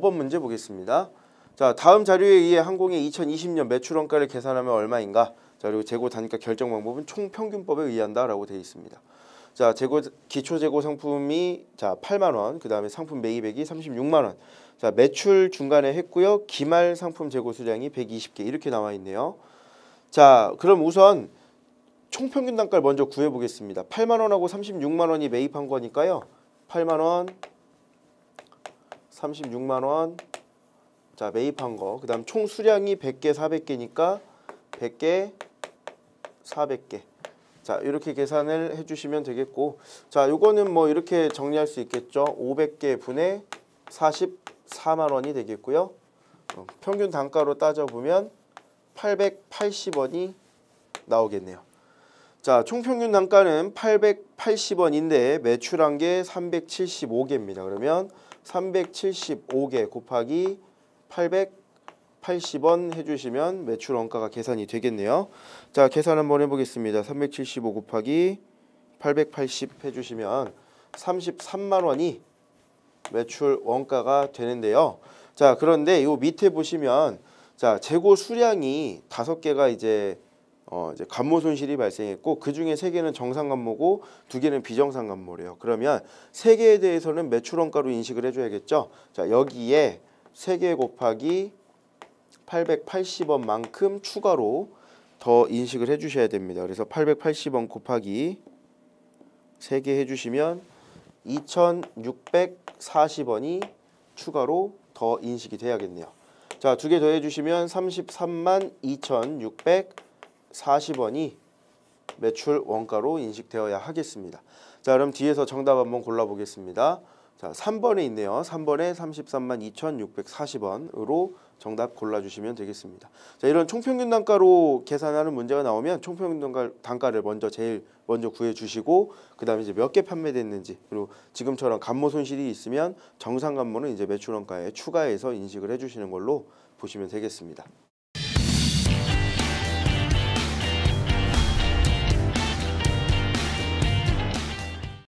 5번 문제 보겠습니다. 자, 다음 자료에 의해 항공의 2020년 매출원가를 계산하면 얼마인가? 자, 그리고 재고 단가 결정 방법은 총평균법에 의한다라고 되어 있습니다. 자, 재고 기초 재고 상품이 자, 8만 원, 그다음에 상품 매입액이 36만 원. 자, 매출 중간에 했고요. 기말 상품 재고 수량이 120개 이렇게 나와 있네요. 자, 그럼 우선 총평균 단가를 먼저 구해 보겠습니다. 8만 원하고 36만 원이 매입한 거니까요. 8만 원 36만 원. 자, 매입한 거. 그다음 총 수량이 100개, 400개니까 100개, 400개. 자, 이렇게 계산을 해 주시면 되겠고. 자, 요거는 뭐 이렇게 정리할 수 있겠죠. 500개 분의 44만 원이 되겠고요. 어, 평균 단가로 따져보면 880원이 나오겠네요. 자, 총평균 단가는 880원인데 매출한 게 375개입니다. 그러면 375개 곱하기 880원 해주시면 매출 원가가 계산이 되겠네요. 자, 계산 한번 해보겠습니다. 375 곱하기 880 해주시면 33만 원이 매출 원가가 되는데요. 자, 그런데 요 밑에 보시면 자, 재고 수량이 5 개가 이제 어 이제 감모 손실이 발생했고 그 중에 세 개는 정상 간모고두 개는 비정상 간모래요 그러면 세 개에 대해서는 매출 원가로 인식을 해줘야겠죠. 자 여기에 세 개 곱하기 880원만큼 추가로 더 인식을 해주셔야 됩니다. 그래서 880원 곱하기 세 개 해주시면 2,640원이 추가로 더 인식이 돼야겠네요. 자, 두 개 더 해주시면 3 3 2 6 0 0원 40원이 매출 원가로 인식되어야 하겠습니다. 자 그럼 뒤에서 정답 한번 골라보겠습니다. 자 3번에 있네요. 3번에 33만 2,640원으로 정답 골라주시면 되겠습니다. 자 이런 총평균 단가로 계산하는 문제가 나오면 총평균 단가, 를 먼저 제일 먼저 구해주시고 그 다음에 이제 몇 개 판매됐는지 그리고 지금처럼 간모 손실이 있으면 정상 간모는 이제 매출 원가에 추가해서 인식을 해주시는 걸로 보시면 되겠습니다.